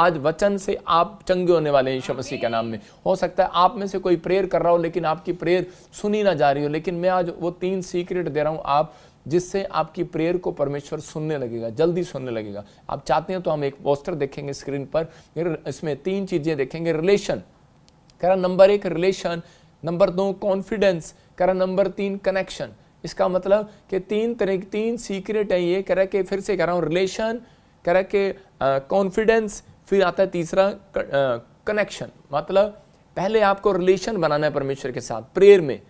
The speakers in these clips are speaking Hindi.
आज वचन से आप चंगे होने वाले हैं यीशु मसीह के नाम में हो सकता है आप में से कोई प्रेयर कर रहा हो लेकिन आपकी प्रेयर सुनी ना जा रही हो लेकिन मैं आज वो तीन सीक्रेट दे रहा हूँ आप जिससे आपकी प्रेयर को परमेश्वर सुनने लगेगा जल्दी सुनने लगेगा आप चाहते हैं तो हम एक पोस्टर देखेंगे स्क्रीन पर इसमें तीन चीज़ें देखेंगे रिलेशन करा नंबर एक रिलेशन नंबर दो कॉन्फिडेंस करा नंबर तीन कनेक्शन इसका मतलब कि तीन तरह तीन सीक्रेट है ये कह रहा कि फिर से कह रहा हूँ रिलेशन कह रहा कि कॉन्फिडेंस फिर आता है तीसरा कनेक्शन मतलब पहले आपको रिलेशन बनाना है परमेश्वर के साथ प्रेयर में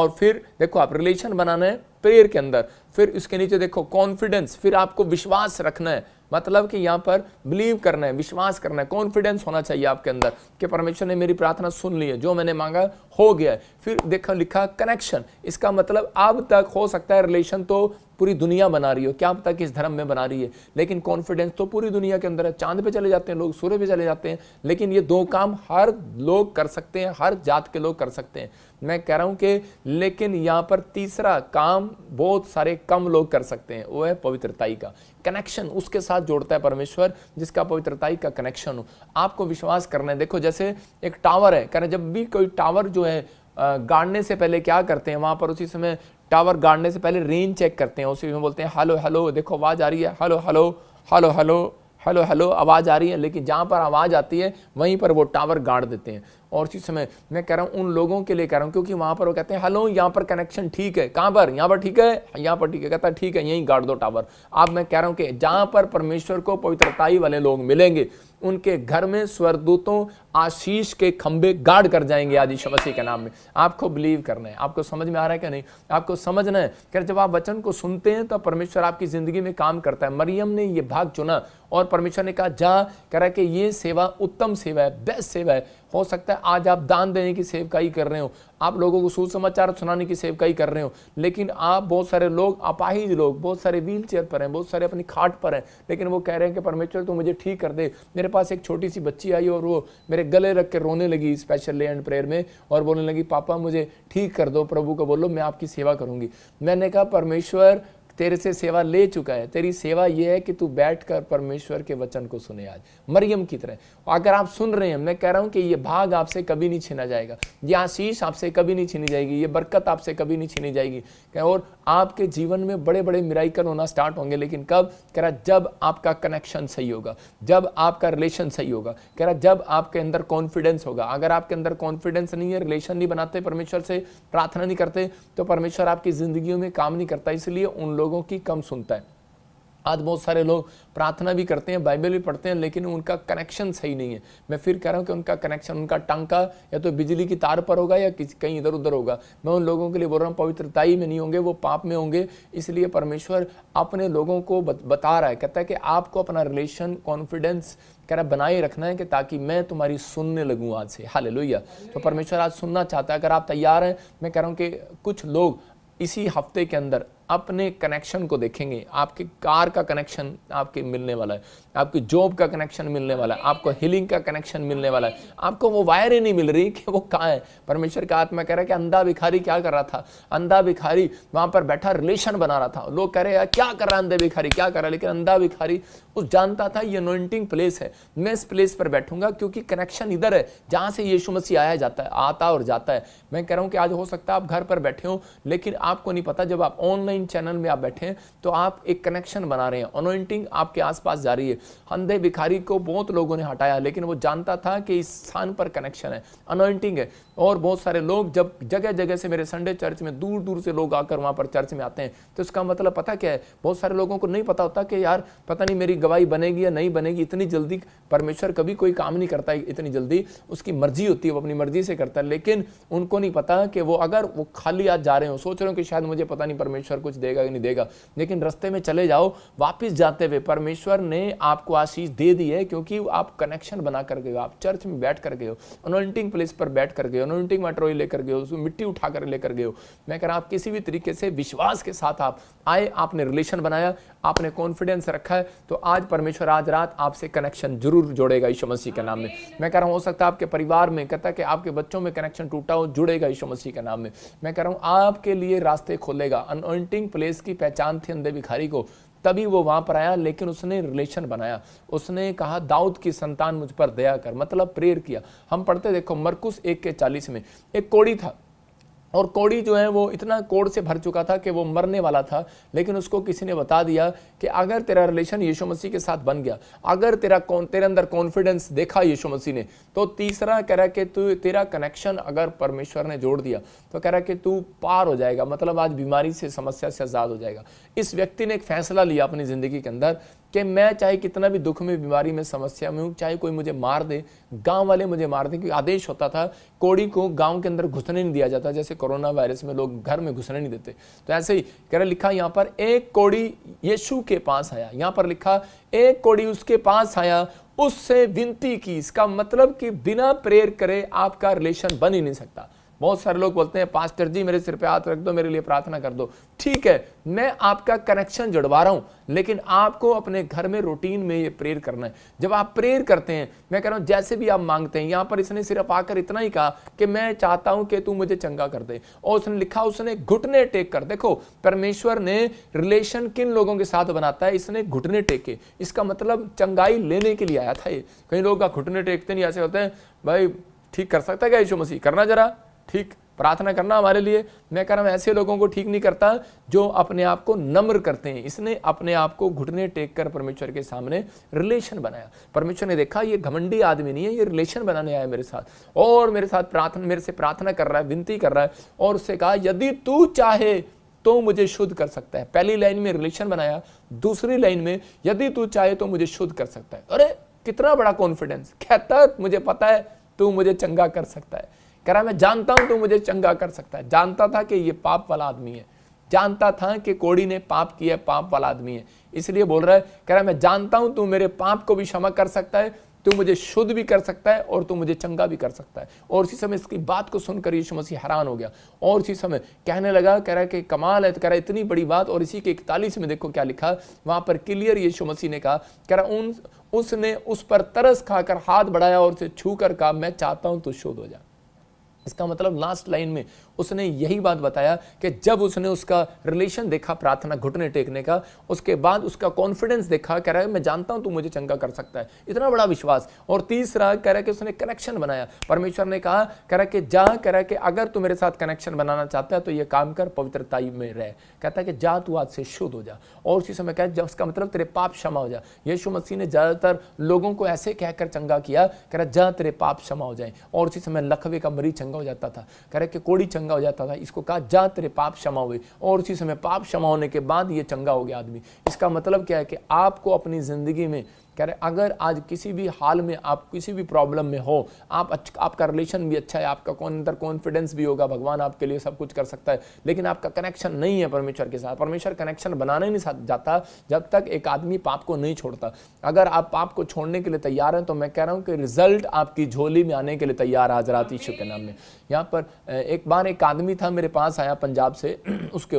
और फिर देखो आप रिलेशन बनाना है प्रेयर के अंदर फिर उसके नीचे देखो कॉन्फिडेंस फिर आपको विश्वास रखना है मतलब कि यहाँ पर बिलीव करना है विश्वास करना है कॉन्फिडेंस होना चाहिए आपके अंदर कि परमेश्वर ने मेरी प्रार्थना सुन ली है जो मैंने मांगा हो गया है फिर देखो लिखा कनेक्शन इसका मतलब अब तक हो सकता है रिलेशन तो पूरी दुनिया बना रही हो क्या पता किस धर्म में बना रही है लेकिन कॉन्फिडेंस तो पूरी दुनिया के अंदर है चांद पे चले जाते हैं लोग सूर्य पे चले जाते हैं लेकिन ये दो काम हर लोग कर सकते हैं हर जात के लोग कर सकते हैं मैं कह रहा हूँ कि लेकिन यहाँ पर तीसरा काम बहुत सारे कम लोग कर सकते हैं वो है पवित्रताई का कनेक्शन उसके साथ जोड़ता है परमेश्वर जिसका पवित्रताई का कनेक्शन हो आपको विश्वास करना है देखो जैसे एक टावर है कह रहे जब भी कोई टावर जो है गाड़ने से पहले क्या करते हैं वहाँ पर उसी समय टावर गाड़ने से पहले रेंज चेक करते हैं उसी में बोलते हैं हेलो हेलो देखो आवाज़ आ रही है hello hello hello hello hello hello आवाज़ आ रही है लेकिन जहाँ पर आवाज़ आती है वहीं पर वो टावर गाड़ देते हैं और उसी समय मैं कह रहा हूँ उन लोगों के लिए कह रहा हूँ क्योंकि वहाँ पर वो कहते हैं हेलो यहाँ पर कनेक्शन ठीक है कहाँ पर यहाँ पर ठीक है यहाँ पर ठीक है कहता है ठीक है यहीं गाड़ दो टावर अब मैं कह रहा हूँ कि जहाँ पर परमेश्वर को पवित्रताई वाले लोग मिलेंगे उनके घर में स्वरदूतों आशीष के खंबे गाड़ कर जाएंगे आदि मसीह के नाम में आपको बिलीव करना है आपको समझ में आ रहा है क्या नहीं आपको समझना है कि जब आप वचन को सुनते हैं तो परमेश्वर आपकी ज़िंदगी में काम करता है मरियम ने ये भाग चुना और परमेश्वर ने कहा जा कह रहा है कि ये सेवा उत्तम सेवा है बेस्ट सेवा है हो सकता है आज आप दान देने की सेवकाई कर रहे हो आप लोगों को सुसमाचार सुनाने की सेवकाई कर रहे हो लेकिन आप बहुत सारे लोग अपाहिज लोग बहुत सारे व्हील चेयर पर हैं बहुत सारे अपनी खाट पर हैं लेकिन वो कह रहे हैं कि परमेश्वर तो मुझे ठीक कर दे मेरे पास एक छोटी सी बच्ची आई और वो मेरे गले रख के रोने लगी स्पेशल एंड प्रेयर में और बोलने लगी पापा मुझे ठीक कर दो प्रभु को बोलो मैं आपकी सेवा करूँगी मैंने कहा परमेश्वर तेरे से सेवा ले चुका है तेरी सेवा यह है कि तू बैठकर परमेश्वर के वचन को सुने आज मरियम की तरह अगर आप सुन रहे हैं मैं कह रहा हूं कि ये भाग आपसे कभी नहीं छीना जाएगा ये आशीष आपसे कभी नहीं छीनी जाएगी ये बरकत आपसे कभी नहीं छीनी जाएगी और आपके जीवन में बड़े बड़े मिराइकल होना स्टार्ट होंगे लेकिन कब कह रहा जब आपका कनेक्शन सही होगा जब आपका रिलेशन सही होगा कह रहा जब आपके अंदर कॉन्फिडेंस होगा अगर आपके अंदर कॉन्फिडेंस नहीं है रिलेशन नहीं बनाते परमेश्वर से प्रार्थना नहीं करते तो परमेश्वर आपकी ज़िंदगी में काम नहीं करता इसलिए उन लोगों की कम सुनता है आज बहुत सारे लोग प्रार्थना भी करते हैं बाइबल भी पढ़ते हैं लेकिन उनका कनेक्शन सही नहीं है मैं फिर कह रहा हूँ कि उनका कनेक्शन उनका टांका या तो बिजली की तार पर होगा या किसी कहीं इधर उधर होगा मैं उन लोगों के लिए बोल रहा हूँ पवित्रताई में नहीं होंगे वो पाप में होंगे इसलिए परमेश्वर अपने लोगों को बता रहा है कहता है कि आपको अपना रिलेशन कॉन्फिडेंस कह रहा बनाए रखना है कि ताकि मैं तुम्हारी सुनने लगूँ आज से हाल तो परमेश्वर आज सुनना चाहता है अगर आप तैयार हैं मैं कह रहा हूँ कि कुछ लोग इसी हफ्ते के अंदर अपने कनेक्शन को देखेंगे आपके कार का कनेक्शन आपके मिलने वाला है आपके जॉब का कनेक्शन मिलने वाला है आपको हीलिंग का कनेक्शन मिलने वाला है आपको वो वायर ही नहीं मिल रही कि वो कहाँ है परमेश्वर का आत्मा कह रहा है कि अंधा भिखारी क्या कर रहा था अंधा भिखारी वहाँ पर बैठा रिलेशन बना रहा था लोग कह रहे हैं क्या कर रहा है अंधा भिखारी क्या कर रहा है लेकिन अंधा भिखारी उस जानता था ये अनोइंटिंग प्लेस है मैं इस प्लेस पर बैठूंगा क्योंकि कनेक्शन इधर है जहाँ से यीशु मसीह आया जाता है आता और जाता है मैं कह रहा हूँ कि आज हो सकता है आप घर पर बैठे हो लेकिन आपको नहीं पता जब आप ऑनलाइन अनोइंटिंग चैनल में आप बैठे हैं तो आप एक कनेक्शन बना रहे हैं अनोइंटिंग आपके आसपास जा रही है हंधे भिखारी को बहुत लोगों ने हटाया लेकिन वो जानता था कि इस स्थान पर कनेक्शन है अनोइंटिंग है और बहुत सारे लोग जब जगह जगह से मेरे संडे चर्च में दूर दूर से लोग आकर वहाँ पर चर्च में आते हैं तो इसका मतलब पता क्या है बहुत सारे लोगों को नहीं पता होता कि यार पता नहीं मेरी गवाही बनेगी या नहीं बनेगी इतनी जल्दी परमेश्वर कभी कोई काम नहीं करता इतनी जल्दी उसकी मर्जी होती है वो अपनी मर्जी से करता है लेकिन उनको नहीं पता कि वो अगर वो खाली आज जा रहे हो सोच रहे हो कि शायद मुझे पता नहीं परमेश्वर को कुछ देगा कि नहीं देगा लेकिन रास्ते में चले जाओ वापस जाते हुए परमेश्वर ने आपको आशीष दे दी है क्योंकि आप कनेक्शन बना कर गए हो आप चर्च में बैठ कर गए हो अनोइंटिंग प्लेस पर बैठ कर गए हो अनोइंटिंग मटरोई लेकर गए हो उसमें मिट्टी उठा कर लेकर गए हो मैं कह रहा आप किसी भी तरीके से विश्वास के साथ आप आए आपने रिलेशन बनाया आपने कॉन्फिडेंस रखा है तो आज परमेश्वर आज रात आपसे कनेक्शन जरूर जोड़ेगा यीशु मसीह के नाम में मैं कह रहा हूँ हो सकता है आपके परिवार में कहता है कि आपके बच्चों में कनेक्शन टूटा हो जुड़ेगा यीशु मसीह के नाम में मैं कह रहा हूँ आपके लिए रास्ते खोलेगा अनऑइंटिंग प्लेस की पहचान थी अंधे भिखारी को तभी वो वहाँ पर आया लेकिन उसने रिलेशन बनाया उसने कहा दाऊद की संतान मुझ पर दया कर मतलब प्रेयर किया हम पढ़ते देखो मरकुस एक के चालीस में एक कोड़ी था और कौड़ी जो है वो इतना कोड़ से भर चुका था कि वो मरने वाला था लेकिन उसको किसी ने बता दिया कि अगर तेरा रिलेशन यीशु मसीह के साथ बन गया अगर तेरा कौन तेरे अंदर कॉन्फिडेंस देखा यीशु मसीह ने तो तीसरा कह रहा कि तू तेरा कनेक्शन अगर परमेश्वर ने जोड़ दिया तो कह रहा कि तू पार हो जाएगा मतलब आज बीमारी से समस्या से आज़ाद हो जाएगा इस व्यक्ति ने एक फैसला लिया अपनी ज़िंदगी के अंदर कि मैं चाहे कितना भी दुख में बीमारी में समस्या में हूँ चाहे कोई मुझे मार दे गांव वाले मुझे मार दें क्योंकि आदेश होता था कोड़ी को गांव के अंदर घुसने नहीं दिया जाता जैसे कोरोना वायरस में लोग घर में घुसने नहीं देते तो ऐसे ही कह रहे लिखा यहाँ पर एक कोड़ी यीशु के पास आया यहाँ पर लिखा एक कोड़ी उसके पास आया उससे विनती की इसका मतलब कि बिना प्रेयर करे आपका रिलेशन बन ही नहीं सकता बहुत सारे लोग बोलते हैं पास्टर जी मेरे सिर पे हाथ रख दो मेरे लिए प्रार्थना कर दो ठीक है मैं आपका कनेक्शन जुड़वा रहा हूं लेकिन आपको अपने घर में रूटीन में ये प्रेयर करना है जब आप प्रेयर करते हैं मैं कह रहा हूं जैसे भी आप मांगते हैं यहां पर इसने सिर्फ आकर इतना ही कहा कि मैं चाहता हूं कि तू मुझे चंगा कर दे और उसने लिखा उसने घुटने टेक कर देखो परमेश्वर ने रिलेशन किन लोगों के साथ बनाता है इसने घुटने टेके इसका मतलब चंगाई लेने के लिए आया था ये कई लोग घुटने टेकते नहीं ऐसे होते हैं भाई ठीक कर सकता है क्या यीशु मसीह करना जरा ठीक प्रार्थना करना हमारे लिए मैं कह रहा हूँ ऐसे लोगों को ठीक नहीं करता जो अपने आप को नम्र करते हैं इसने अपने आप को घुटने टेक कर परमेश्वर के सामने रिलेशन बनाया परमेश्वर ने देखा ये घमंडी आदमी नहीं है ये रिलेशन बनाने आया मेरे साथ और मेरे साथ प्रार्थना मेरे से प्रार्थना कर रहा है विनती कर रहा है और उससे कहा यदि तू चाहे तो मुझे शुद्ध कर सकता है पहली लाइन में रिलेशन बनाया दूसरी लाइन में यदि तू चाहे तो मुझे शुद्ध कर सकता है अरे कितना बड़ा कॉन्फिडेंस कहता मुझे पता है तू मुझे चंगा कर सकता है कह रहा मैं जानता हूं तू मुझे चंगा कर सकता है जानता था कि ये पाप वाला आदमी है जानता था कि कोड़ी ने पाप किया पाप वाला आदमी है इसलिए बोल रहा है कह रहा है मैं जानता हूं तू मेरे पाप को भी क्षमा कर सकता है तू मुझे शुद्ध भी कर सकता है और तू मुझे चंगा भी कर सकता है और उसी समय इसकी बात को सुनकर यीशु मसीह हैरान हो गया और उसी समय कहने लगा कह रहा है कि कमाल है कह रहा है इतनी बड़ी बात और इसी के इकतालीस में देखो क्या लिखा वहां पर क्लियर यीशु मसीह ने कहा कह रहा उन उसने उस पर तरस खाकर हाथ बढ़ाया और उसे छू कर कहा मैं चाहता हूं तू शुद्ध हो जा इसका मतलब लास्ट लाइन में उसने यही बात बताया कि जब उसने उसका रिलेशन देखा प्रार्थना घुटने टेकने का उसके बाद उसका कॉन्फिडेंस देखा कह रहा है मैं जानता हूं तू मुझे चंगा कर सकता है इतना बड़ा विश्वास और तीसरा कह रहा है कि उसने कनेक्शन बनाया परमेश्वर ने कहा कह रहा कि जा कह रहा कि अगर तू मेरे साथ कनेक्शन बनाना चाहता है तो ये काम कर पवित्रता में रह कहता है कि जा तू आज से शुद्ध हो जा और उसी समय कह जब उसका मतलब तेरे पाप क्षमा हो जा यीशु मसीह ने ज़्यादातर लोगों को ऐसे कहकर चंगा किया कह रहा जा तेरे पाप क्षमा हो जाए और उसी समय लखवे का मरीज चंगा चंगा हो जाता था कह रहे कि कोड़ी चंगा हो जाता था इसको कहा जा तेरे पाप क्षमा हुए और उसी समय पाप क्षमा होने के बाद ये चंगा हो गया आदमी इसका मतलब क्या है कि आपको अपनी ज़िंदगी में कह रहे अगर आज किसी भी हाल में आप किसी भी प्रॉब्लम में हो आप अच्छा आपका रिलेशन भी अच्छा है आपका कौन अंदर कॉन्फिडेंस भी होगा भगवान आपके लिए सब कुछ कर सकता है लेकिन आपका कनेक्शन नहीं है परमेश्वर के साथ परमेश्वर कनेक्शन बनाने नहीं जाता जब तक एक आदमी पाप को नहीं छोड़ता अगर आप पाप को छोड़ने के लिए तैयार हैं तो मैं कह रहा हूँ कि रिजल्ट आपकी झोली में आने के लिए तैयार आज रात ईश्वर के नाम में यहाँ पर एक बार एक आदमी था मेरे पास आया पंजाब से उसके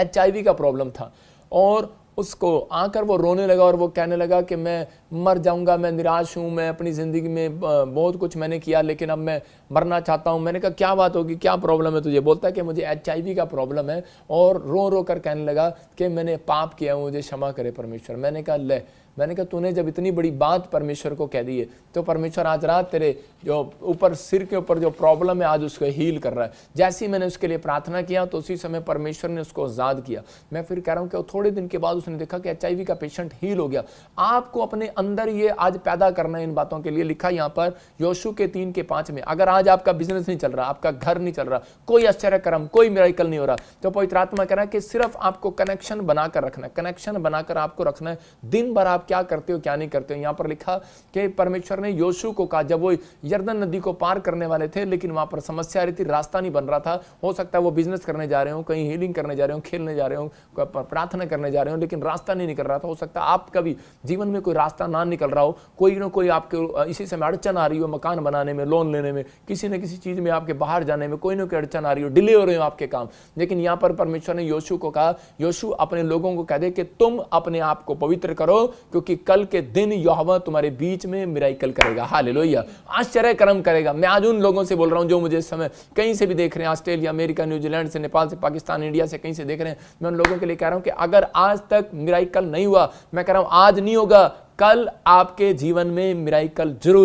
एच का प्रॉब्लम था और उसको आकर वो रोने लगा और वो कहने लगा कि मैं मर जाऊंगा मैं निराश हूँ मैं अपनी ज़िंदगी में बहुत कुछ मैंने किया लेकिन अब मैं मरना चाहता हूँ मैंने कहा क्या बात होगी क्या प्रॉब्लम है तुझे बोलता है कि मुझे एच का प्रॉब्लम है और रो रो कर कहने लगा कि मैंने पाप किया मुझे क्षमा करे परमेश्वर मैंने कहा ले मैंने कहा तूने जब इतनी बड़ी बात परमेश्वर को कह दी है तो परमेश्वर आज रात तेरे जो ऊपर सिर के ऊपर जो प्रॉब्लम है आज उसको हील कर रहा है जैसे ही मैंने उसके लिए प्रार्थना किया तो उसी समय परमेश्वर ने उसको आज़ाद किया मैं फिर कह रहा हूँ कि थोड़े दिन के बाद उसने देखा कि एच का पेशेंट हील हो गया आपको अपने अंदर ये आज पैदा करना है इन बातों के लिए लिखा यहाँ पर योशु के तीन के पाँच में अगर आज आपका बिजनेस नहीं चल रहा आपका घर नहीं चल रहा कोई आश्चर्य क्रम कोई मेराइकल नहीं हो रहा तो पवित्र आत्मा कह रहा है कि सिर्फ आपको कनेक्शन बनाकर रखना है कनेक्शन बनाकर आपको रखना है दिन भर आप क्या करते हो क्या नहीं करते हो यहाँ पर लिखा कि परमेश्वर ने योशु को कहा जब वो यर्दन नदी को पार करने वाले थे लेकिन वहाँ पर समस्या आ रही थी रास्ता नहीं बन रहा था हो सकता है वो बिजनेस करने जा रहे हो कहीं हीलिंग करने जा रहे हो खेलने जा रहे हो प्रार्थना करने जा रहे हो लेकिन रास्ता नहीं निकल रहा था हो सकता है आपका भी जीवन में कोई रास्ता ना निकल रहा हो कोई ना कोई आपके इसी समय अड़चन आ रही हो मकान बनाने में लोन लेने में किसी न किसी चीज़ में आपके बाहर जाने में कोई ना कोई अड़चन आ रही हो डिले हो रहे हो आपके काम लेकिन यहाँ पर परमेश्वर ने योशु को कहा योशु अपने लोगों को कह दे कि तुम अपने आप को पवित्र करो क्योंकि कल के दिन यहोवा तुम्हारे बीच में मिराइकल करेगा हाल लोहिया आश्चर्य कर्म करेगा मैं आज उन लोगों से बोल रहा हूँ जो मुझे इस समय कहीं से भी देख रहे हैं ऑस्ट्रेलिया अमेरिका न्यूजीलैंड से नेपाल से पाकिस्तान इंडिया से कहीं से देख रहे हैं मैं उन लोगों के लिए कह रहा हूँ कि अगर आज तक मिराइकल नहीं हुआ मैं कह रहा हूँ आज नहीं होगा कल आपके जीवन में मिराइकल जरूर